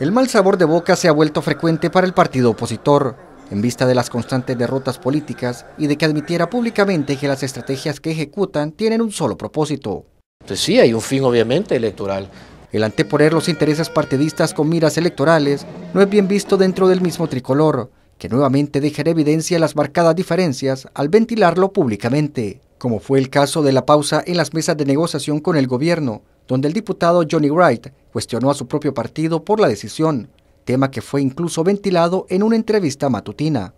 El mal sabor de boca se ha vuelto frecuente para el partido opositor, en vista de las constantes derrotas políticas y de que admitiera públicamente que las estrategias que ejecutan tienen un solo propósito. Pues sí, hay un fin obviamente electoral. El anteponer los intereses partidistas con miras electorales no es bien visto dentro del mismo tricolor, que nuevamente deja en evidencia las marcadas diferencias al ventilarlo públicamente, como fue el caso de la pausa en las mesas de negociación con el gobierno, donde el diputado Johnny Wright cuestionó a su propio partido por la decisión, tema que fue incluso ventilado en una entrevista matutina.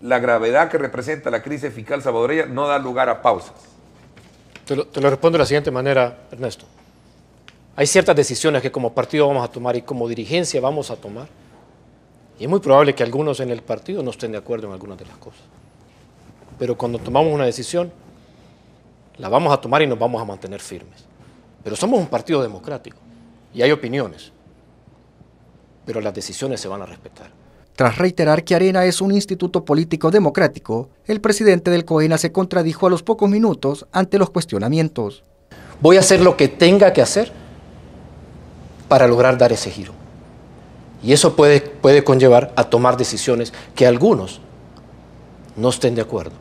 La gravedad que representa la crisis fiscal salvadoreña no da lugar a pausas. Te lo, te lo respondo de la siguiente manera, Ernesto. Hay ciertas decisiones que como partido vamos a tomar y como dirigencia vamos a tomar. Y es muy probable que algunos en el partido no estén de acuerdo en algunas de las cosas. Pero cuando tomamos una decisión, la vamos a tomar y nos vamos a mantener firmes. Pero somos un partido democrático y hay opiniones, pero las decisiones se van a respetar. Tras reiterar que Arena es un instituto político democrático, el presidente del COENA se contradijo a los pocos minutos ante los cuestionamientos. Voy a hacer lo que tenga que hacer para lograr dar ese giro. Y eso puede, puede conllevar a tomar decisiones que algunos no estén de acuerdo.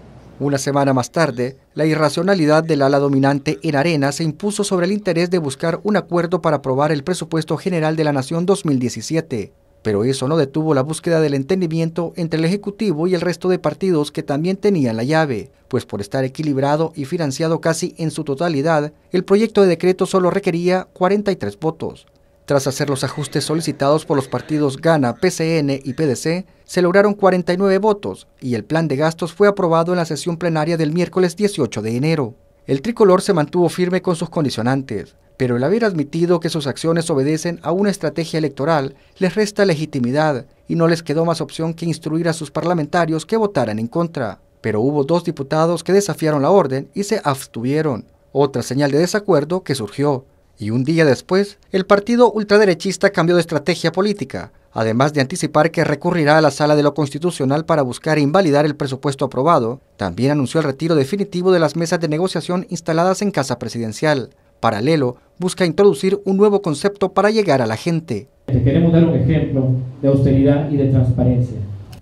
Una semana más tarde, la irracionalidad del ala dominante en arena se impuso sobre el interés de buscar un acuerdo para aprobar el presupuesto general de la Nación 2017. Pero eso no detuvo la búsqueda del entendimiento entre el Ejecutivo y el resto de partidos que también tenían la llave, pues por estar equilibrado y financiado casi en su totalidad, el proyecto de decreto solo requería 43 votos, tras hacer los ajustes solicitados por los partidos Gana, PCN y PDC, se lograron 49 votos y el plan de gastos fue aprobado en la sesión plenaria del miércoles 18 de enero. El tricolor se mantuvo firme con sus condicionantes, pero el haber admitido que sus acciones obedecen a una estrategia electoral les resta legitimidad y no les quedó más opción que instruir a sus parlamentarios que votaran en contra. Pero hubo dos diputados que desafiaron la orden y se abstuvieron, otra señal de desacuerdo que surgió, y un día después, el partido ultraderechista cambió de estrategia política, además de anticipar que recurrirá a la sala de lo constitucional para buscar e invalidar el presupuesto aprobado, también anunció el retiro definitivo de las mesas de negociación instaladas en Casa Presidencial. Paralelo, busca introducir un nuevo concepto para llegar a la gente. Queremos dar un ejemplo de austeridad y de transparencia.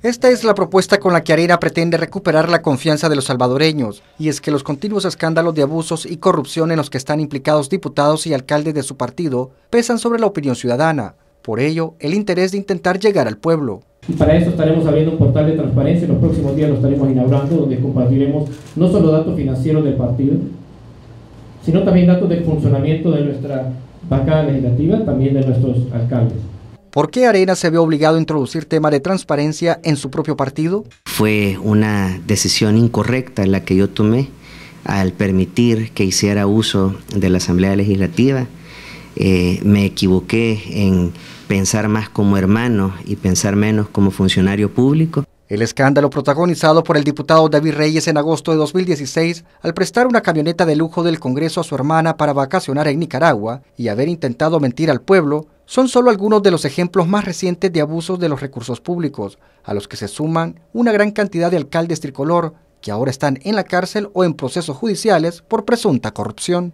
Esta es la propuesta con la que Areira pretende recuperar la confianza de los salvadoreños, y es que los continuos escándalos de abusos y corrupción en los que están implicados diputados y alcaldes de su partido pesan sobre la opinión ciudadana. Por ello, el interés de intentar llegar al pueblo. Y para eso estaremos abriendo un portal de transparencia, en los próximos días lo estaremos inaugurando, donde compartiremos no solo datos financieros del partido, sino también datos del funcionamiento de nuestra bancada legislativa, también de nuestros alcaldes. ¿Por qué Arena se vio obligado a introducir temas de transparencia en su propio partido? Fue una decisión incorrecta la que yo tomé al permitir que hiciera uso de la Asamblea Legislativa. Eh, me equivoqué en pensar más como hermano y pensar menos como funcionario público. El escándalo protagonizado por el diputado David Reyes en agosto de 2016 al prestar una camioneta de lujo del Congreso a su hermana para vacacionar en Nicaragua y haber intentado mentir al pueblo son solo algunos de los ejemplos más recientes de abusos de los recursos públicos, a los que se suman una gran cantidad de alcaldes tricolor que ahora están en la cárcel o en procesos judiciales por presunta corrupción.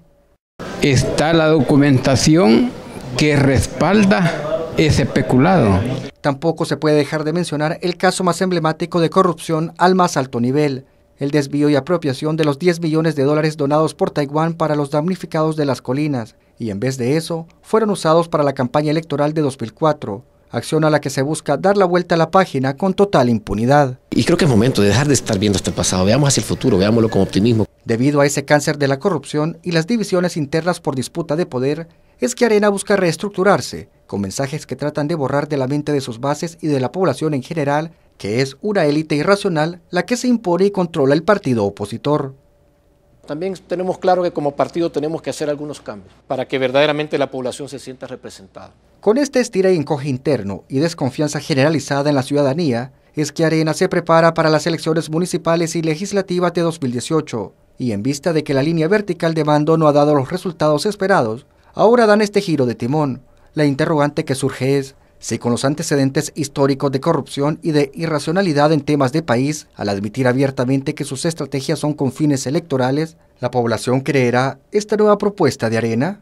Está la documentación que respalda ese peculado. Tampoco se puede dejar de mencionar el caso más emblemático de corrupción al más alto nivel, el desvío y apropiación de los 10 millones de dólares donados por Taiwán para los damnificados de las colinas, y en vez de eso fueron usados para la campaña electoral de 2004, acción a la que se busca dar la vuelta a la página con total impunidad. Y creo que es momento de dejar de estar viendo hasta el pasado, veamos hacia el futuro, veámoslo con optimismo. Debido a ese cáncer de la corrupción y las divisiones internas por disputa de poder, es que Arena busca reestructurarse, con mensajes que tratan de borrar de la mente de sus bases y de la población en general, que es una élite irracional la que se impone y controla el partido opositor también tenemos claro que como partido tenemos que hacer algunos cambios para que verdaderamente la población se sienta representada. Con este estira y encoge interno y desconfianza generalizada en la ciudadanía, es que Arena se prepara para las elecciones municipales y legislativas de 2018 y en vista de que la línea vertical de mando no ha dado los resultados esperados, ahora dan este giro de timón. La interrogante que surge es, si con los antecedentes históricos de corrupción y de irracionalidad en temas de país, al admitir abiertamente que sus estrategias son con fines electorales, la población creerá esta nueva propuesta de arena?